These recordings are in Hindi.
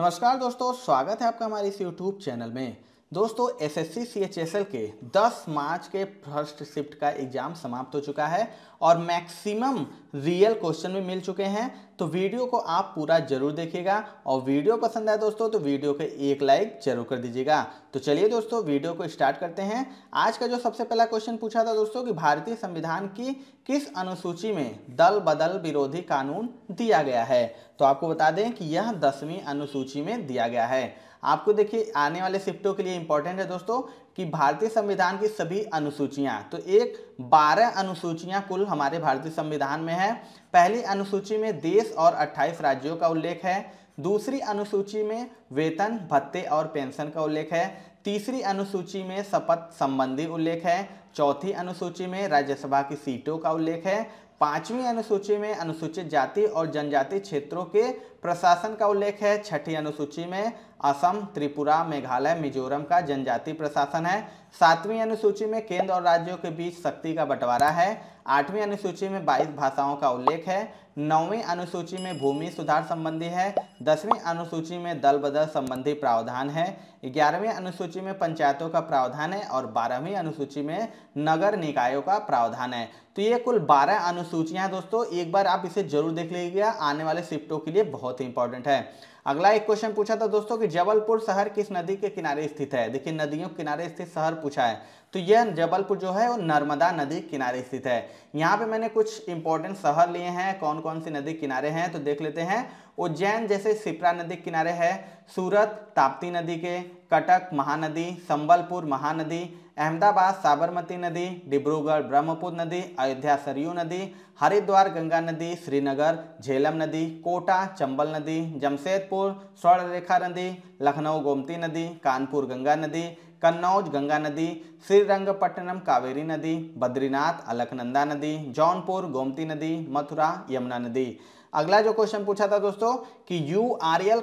नमस्कार दोस्तों स्वागत है आपका हमारे इस यूट्यूब चैनल में दोस्तों एस एस सी के 10 मार्च के फर्स्ट शिफ्ट का एग्जाम समाप्त हो चुका है और मैक्सिमम रियल क्वेश्चन भी मिल चुके हैं तो वीडियो को आप पूरा जरूर देखिएगा और वीडियो पसंद आए दोस्तों तो वीडियो के एक लाइक जरूर कर दीजिएगा तो चलिए दोस्तों वीडियो को स्टार्ट करते हैं आज का जो सबसे पहला क्वेश्चन पूछा था दोस्तों कि भारतीय संविधान की किस अनुसूची में दल बदल विरोधी कानून दिया गया है तो आपको बता दें कि यह दसवीं अनुसूची में दिया गया है आपको देखिए आने वाले शिफ्टों के लिए इंपॉर्टेंट है दोस्तों कि भारतीय संविधान की सभी अनुसूचियां तो एक बारह अनुसूचियां कुल हमारे भारतीय संविधान में है पहली अनुसूची में देश और अट्ठाईस राज्यों का उल्लेख है दूसरी अनुसूची में वेतन भत्ते और पेंशन का उल्लेख है तीसरी अनुसूची में शपथ संबंधी उल्लेख है चौथी अनुसूची में राज्यसभा की सीटों का उल्लेख है पांचवी अनुसूची में अनुसूचित जाति और जनजाति क्षेत्रों के प्रशासन का उल्लेख है छठी अनुसूची में असम त्रिपुरा मेघालय मिजोरम का जनजाति प्रशासन है सातवीं अनुसूची में केंद्र और राज्यों के बीच शक्ति का बंटवारा है आठवीं अनुसूची में बाईस भाषाओं का उल्लेख है नौवीं अनुसूची में भूमि सुधार संबंधी है दसवीं अनुसूची में दल बदल संबंधी प्रावधान है ग्यारहवीं अनुसूची में पंचायतों का प्रावधान है और बारहवीं अनुसूची में नगर निकायों का प्रावधान है तो ये कुल बारह अनुसूचियां दोस्तों एक बार आप इसे जरूर देख लीजिएगा आने वाले शिफ्टों के लिए बहुत ही इंपॉर्टेंट है अगला एक क्वेश्चन पूछा था दोस्तों कि जबलपुर शहर किस नदी के किनारे स्थित है देखिए नदियों के किनारे स्थित शहर पूछा है तो यह जबलपुर जो है वो नर्मदा नदी किनारे स्थित है यहाँ पे मैंने कुछ इंपॉर्टेंट शहर लिए हैं कौन कौन सी नदी किनारे हैं तो देख लेते हैं उज्जैन जैसे सिपरा नदी किनारे है सूरत ताप्ती नदी के कटक महानदी संबलपुर महानदी अहमदाबाद साबरमती नदी डिब्रूगढ़ ब्रह्मपुत्र नदी अयोध्या सरयू नदी हरिद्वार गंगा नदी श्रीनगर झेलम नदी कोटा चंबल नदी जमशेदपुर स्वर्णरेखा नदी लखनऊ गोमती नदी कानपुर गंगा नदी कन्नौज गंगा नदी श्रीरंगपट्टनम कावेरी नदी बद्रीनाथ अलकनंदा नदी जौनपुर गोमती नदी मथुरा यमुना नदी अगला जो क्वेश्चन पूछा था दोस्तों कि यू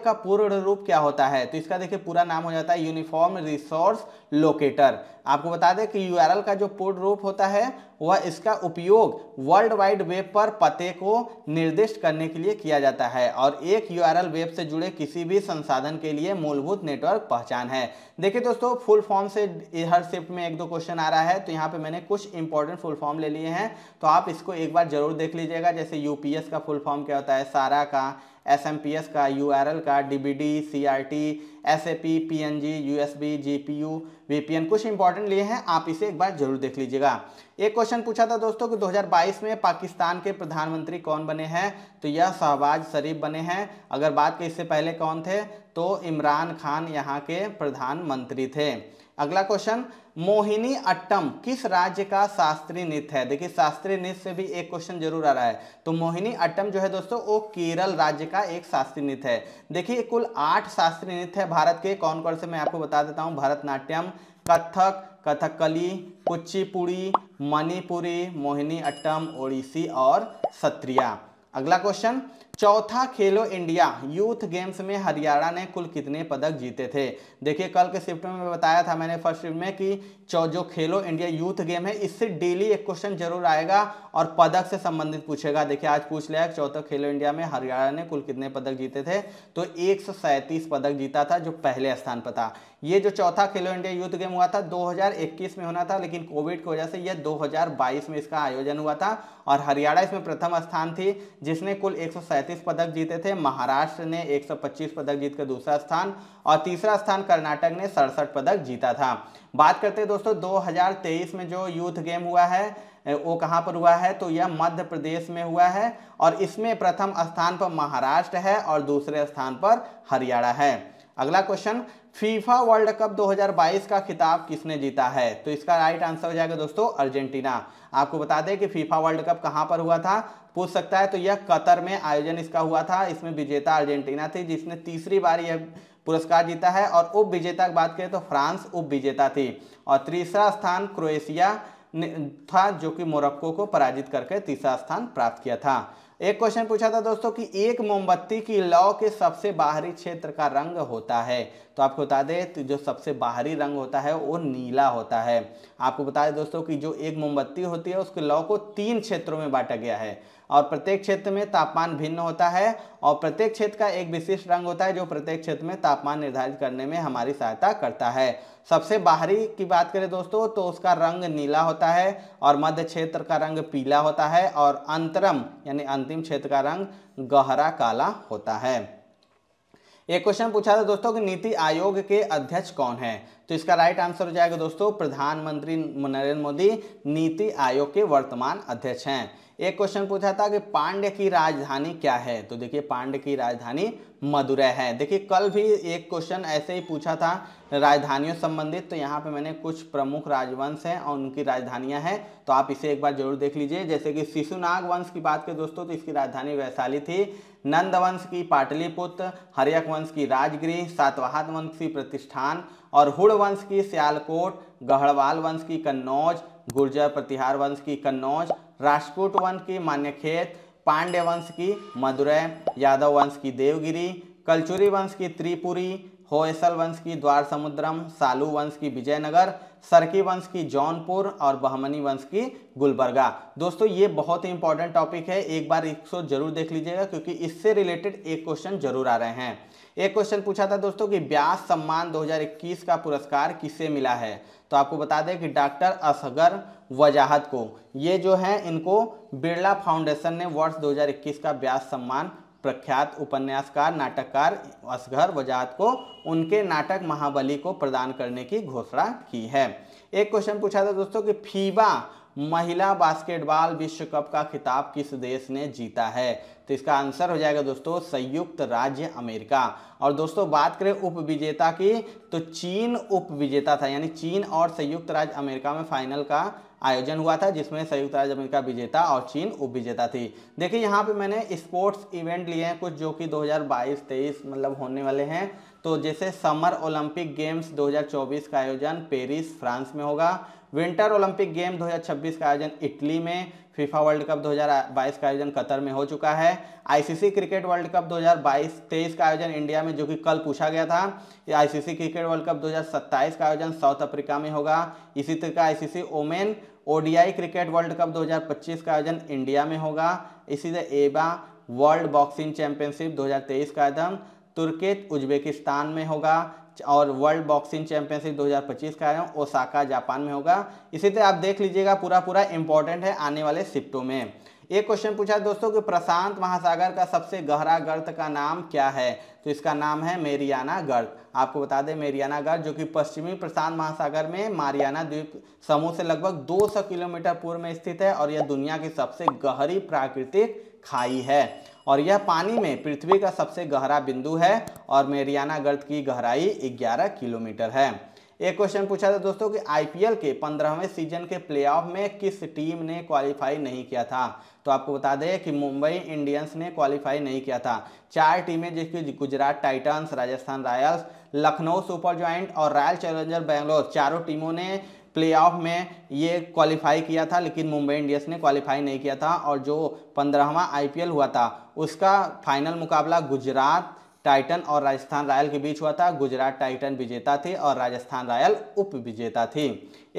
का पूर्ण रूप क्या होता है तो इसका देखिए पूरा नाम हो जाता है यूनिफॉर्म रिसोर्स लोकेटर आपको बता दें कि यू का जो पूर्ण रूप होता है वह इसका उपयोग वर्ल्ड वाइड वेब पर पते को निर्दिष्ट करने के लिए किया जाता है और एक यूआरएल वेब से जुड़े किसी भी संसाधन के लिए मूलभूत नेटवर्क पहचान है देखिए दोस्तों फुल फॉर्म से हर शिफ्ट में एक दो क्वेश्चन आ रहा है तो यहाँ पे मैंने कुछ इंपॉर्टेंट फुल फॉर्म ले लिए हैं तो आप इसको एक बार जरूर देख लीजिएगा जैसे एस का फुल फॉर्म क्या होता है सारा का एस एम पी एस का यू आर एल का D B D C R T S A P P N G U S B G P U V P N कुछ इंपॉर्टेंट लिए हैं आप इसे एक बार जरूर देख लीजिएगा एक क्वेश्चन पूछा था दोस्तों कि 2022 में पाकिस्तान के प्रधानमंत्री कौन बने हैं तो यह शहबाज शरीफ बने हैं अगर बात करें इससे पहले कौन थे तो इमरान खान यहाँ के प्रधानमंत्री थे अगला क्वेश्चन मोहिनी अट्टम किस राज्य का शास्त्रीय नृत्य है देखिए शास्त्रीय नृत्य से भी एक क्वेश्चन जरूर आ रहा है तो मोहिनी अट्टम जो है दोस्तों वो केरल राज्य का एक शास्त्रीय नृत्य है देखिए कुल आठ शास्त्रीय नृत्य है भारत के कौन कौन से मैं आपको बता देता हूँ भरतनाट्यम कथक कथकली कुचिपुड़ी मणिपुरी मोहिनी अट्टम ओडिसी और सत्रिया अगला क्वेश्चन चौथा खेलो इंडिया यूथ गेम्स में हरियाणा ने कुल कितने पदक जीते थे देखिए कल के शिफ्ट में बताया था मैंने फर्स्ट शिफ्ट में कि जो खेलो इंडिया यूथ गेम है इससे डेली एक क्वेश्चन जरूर आएगा और पदक से संबंधित पूछेगा देखिए आज पूछ लिया चौथा खेलो इंडिया में हरियाणा ने कुल कितने पदक जीते थे तो एक पदक जीता था जो पहले स्थान पर था ये जो चौथा खेलो इंडिया यूथ गेम हुआ था दो में होना था लेकिन कोविड की वजह से यह दो में इसका आयोजन हुआ था और हरियाणा इसमें प्रथम स्थान थी जिसने कुल एक 137 पदक जीते थे महाराष्ट्र ने 125 पदक जीत कर दूसरा स्थान और तीसरा स्थान कर्नाटक ने सड़सठ पदक जीता था बात करते हैं दोस्तों 2023 में जो यूथ गेम हुआ है वो कहाँ पर हुआ है तो यह मध्य प्रदेश में हुआ है और इसमें प्रथम स्थान पर महाराष्ट्र है और दूसरे स्थान पर हरियाणा है अगला क्वेश्चन फीफा वर्ल्ड कप 2022 का खिताब किसने जीता है तो इसका राइट आंसर हो जाएगा दोस्तों अर्जेंटीना आपको बता दें कि फीफा वर्ल्ड कप कहाँ पर हुआ था पूछ सकता है तो यह कतर में आयोजन इसका हुआ था इसमें विजेता अर्जेंटीना थी जिसने तीसरी बार यह पुरस्कार जीता है और उप विजेता की बात करें तो फ्रांस उप विजेता थी और तीसरा स्थान क्रोएशिया था जो कि मोरक्को को पराजित करके तीसरा स्थान प्राप्त किया था एक क्वेश्चन पूछा था दोस्तों कि एक मोमबत्ती की लौ के सबसे बाहरी क्षेत्र का रंग होता है तो आपको बता दें तो जो सबसे बाहरी रंग होता है वो नीला होता है आपको बता दें दोस्तों कि जो एक मोमबत्ती होती है उसके लौ को तीन क्षेत्रों में बांटा गया है और प्रत्येक क्षेत्र में तापमान भिन्न होता है और प्रत्येक क्षेत्र का एक विशिष्ट रंग होता है जो प्रत्येक क्षेत्र में तापमान निर्धारित करने में हमारी सहायता करता है सबसे बाहरी की बात करें दोस्तों तो उसका रंग नीला होता है और मध्य क्षेत्र का रंग पीला होता है और अंतरम यानी अंतिम क्षेत्र का रंग गहरा काला होता है एक क्वेश्चन पूछा था दोस्तों कि नीति आयोग के अध्यक्ष कौन है तो इसका राइट आंसर हो जाएगा दोस्तों प्रधानमंत्री नरेंद्र मोदी नीति आयोग के वर्तमान अध्यक्ष हैं एक क्वेश्चन पूछा था कि पांड्य की राजधानी क्या है तो देखिए पांड्य की राजधानी मदुरै है देखिए कल भी एक क्वेश्चन ऐसे ही पूछा था राजधानियों संबंधित तो यहाँ पे मैंने कुछ प्रमुख राजवंश हैं और उनकी राजधानियाँ हैं तो आप इसे एक बार जरूर देख लीजिए जैसे कि शिशुनाग वंश की बात करें दोस्तों तो इसकी राजधानी वैशाली थी नंद वंश की पाटलिपुत्र हरियक वंश की राजगृह सातवाहन वंश की प्रतिष्ठान और हुड़ वंश की सियालकोट गहड़वाल वंश की कन्नौज गुर्जर प्रतिहार वंश की कन्नौज राजकूट वंश की मान्यखेत पांड्य वंश की मदुरै यादव वंश की देवगिरी कलचुरी वंश की त्रिपुरी होयसल वंश की द्वार समुद्रम सालू वंश की विजयनगर सरकी वंश की जौनपुर और बहमनी वंश की गुलबर्गा दोस्तों ये बहुत ही इंपॉर्टेंट टॉपिक है एक बार इसको जरूर देख लीजिएगा क्योंकि इससे रिलेटेड एक क्वेश्चन जरूर आ रहे हैं एक क्वेश्चन पूछा था दोस्तों कि व्यास सम्मान 2021 का पुरस्कार किसे मिला है तो आपको बता दें कि डॉक्टर असगर वजाहत को ये जो है इनको बिरला फाउंडेशन ने वर्ष 2021 का व्यास सम्मान प्रख्यात उपन्यासकार नाटककार असगर वजात को उनके नाटक महाबली को प्रदान करने की घोषणा की है एक क्वेश्चन पूछा था दोस्तों कि फीबा महिला बास्केटबॉल विश्व कप का खिताब किस देश ने जीता है तो इसका आंसर हो जाएगा दोस्तों संयुक्त राज्य अमेरिका और दोस्तों बात करें उप विजेता की तो चीन उप विजेता था यानी चीन और संयुक्त राज्य अमेरिका में फाइनल का आयोजन हुआ था जिसमें संयुक्त राज्य अमेरिका विजेता और चीन उप विजेता थी देखिए यहाँ पे मैंने स्पोर्ट्स इवेंट लिए हैं कुछ जो कि 2022-23 मतलब होने वाले हैं तो जैसे समर ओलंपिक गेम्स 2024 का आयोजन पेरिस फ्रांस में होगा विंटर ओलंपिक गेम 2026 का आयोजन इटली में फीफा वर्ल्ड कप 2022 का आयोजन कतर में हो चुका है आईसीसी क्रिकेट वर्ल्ड कप 2022-23 का आयोजन इंडिया में जो कि कल पूछा गया था आईसीसी क्रिकेट वर्ल्ड कप 2027 का आयोजन साउथ अफ्रीका में होगा इसी तरह का ICC women ODI cricket world cup 2025 का आयोजन इंडिया में होगा इसी तरह एबा वर्ल्ड बॉक्सिंग चैंपियनशिप 2023 का आयोजन तुर्केत उज्बेकिस्तान में होगा और वर्ल्ड बॉक्सिंग चैंपियनशिप 2025 का आयोजन ओसाका जापान में होगा इसी तरह आप देख लीजिएगा पूरा पूरा इंपॉर्टेंट है आने वाले शिफ्टों में एक क्वेश्चन पूछा है दोस्तों कि प्रशांत महासागर का सबसे गहरा गर्त का नाम क्या है तो इसका नाम है मेरियाना गर्त आपको बता दें मेरियाना गर्त जो कि पश्चिमी प्रशांत महासागर में मारियाना द्वीप समूह से लगभग 200 किलोमीटर पूर्व में स्थित है और यह दुनिया की सबसे गहरी प्राकृतिक खाई है और यह पानी में पृथ्वी का सबसे गहरा बिंदु है और मेरियाना गर्त की गहराई ग्यारह किलोमीटर है एक क्वेश्चन पूछा था दोस्तों कि आईपीएल के पंद्रहवें सीजन के प्लेऑफ में किस टीम ने क्वालिफाई नहीं किया था तो आपको बता दें कि मुंबई इंडियंस ने क्वालिफाई नहीं किया था चार टीमें जिसकी Gujarat Titans Rajasthan Royals Lucknow Super Giants और रॉयल चैलेंजर बेंगलोर चारों टीमों ने प्लेऑफ में ये क्वालिफाई किया था लेकिन मुंबई इंडियंस ने क्वालिफाई नहीं किया था और जो पंद्रहवा आईपीएल हुआ था उसका फाइनल मुकाबला गुजरात टाइटन और राजस्थान रॉयल के बीच हुआ था गुजरात टाइटन विजेता थी और राजस्थान रॉयल उप विजेता थी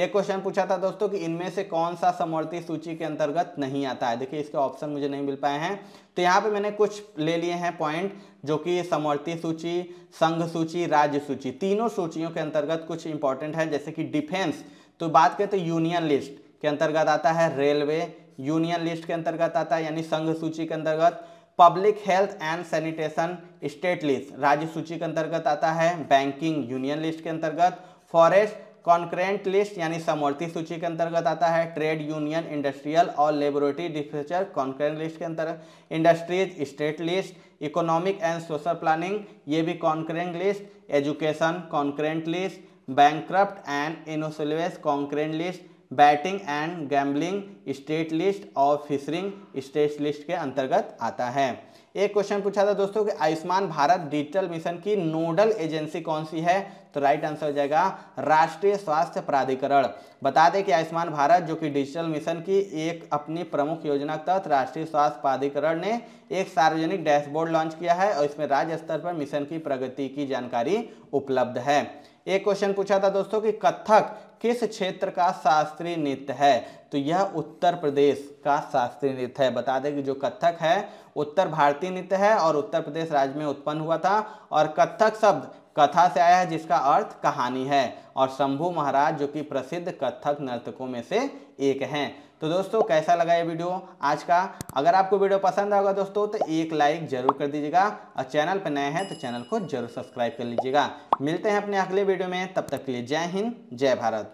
एक क्वेश्चन पूछा था दोस्तों कि इनमें से कौन सा समवर्ती सूची के अंतर्गत नहीं आता है देखिए इसके ऑप्शन मुझे नहीं मिल पाए हैं तो यहाँ पे मैंने कुछ ले लिए हैं पॉइंट जो कि समवर्ती सूची संघ सूची राज्य सूची तीनों सूचियों के अंतर्गत कुछ इंपॉर्टेंट है जैसे कि डिफेंस तो बात करें तो यूनियन लिस्ट के अंतर्गत आता है रेलवे यूनियन लिस्ट के अंतर्गत आता है यानी संघ सूची के अंतर्गत public health and sanitation state list राज्य सूची के अंतर्गत आता है बैंकिंग यूनियन लिस्ट के अंतर्गत फॉरेस्ट कॉन्क्रेंट लिस्ट यानी समवर्ती सूची के अंतर्गत आता है ट्रेड यूनियन इंडस्ट्रियल और लेबोरेटरी डिफ्रेचर कॉन्क्रेंट लिस्ट के अंतर्गत industries state list economic and social planning ये भी concurrent list education concurrent list bankrupt and insolvency concurrent list betting and gambling state list और फिशरिंग स्टेट लिस्ट के अंतर्गत आता है एक क्वेश्चन पूछा था दोस्तों कि आयुष्मान भारत डिजिटल मिशन की नोडल एजेंसी कौन सी है तो राइट आंसर हो जाएगा राष्ट्रीय स्वास्थ्य प्राधिकरण बता दें कि आयुष्मान भारत जो कि डिजिटल मिशन की एक अपनी प्रमुख योजना के तहत राष्ट्रीय स्वास्थ्य प्राधिकरण ने एक सार्वजनिक डैशबोर्ड लॉन्च किया है और इसमें राज्य स्तर पर मिशन की प्रगति की जानकारी उपलब्ध है एक क्वेश्चन पूछा था दोस्तों कि कथक किस क्षेत्र का शास्त्रीय नृत्य है तो यह उत्तर प्रदेश का शास्त्रीय नृत्य है बता दें कि जो कथक है उत्तर भारतीय नृत्य है और उत्तर प्रदेश राज्य में उत्पन्न हुआ था और कथक शब्द कथा से आया है जिसका अर्थ कहानी है और शंभू महाराज जो कि प्रसिद्ध कथक नर्तकों में से एक हैं तो दोस्तों कैसा लगा ये वीडियो आज का अगर आपको वीडियो पसंद आएगा दोस्तों तो एक लाइक जरूर कर दीजिएगा और चैनल पर नए हैं तो चैनल को जरूर सब्सक्राइब कर लीजिएगा मिलते हैं अपने अगले वीडियो में तब तक के लिए जय हिंद जय भारत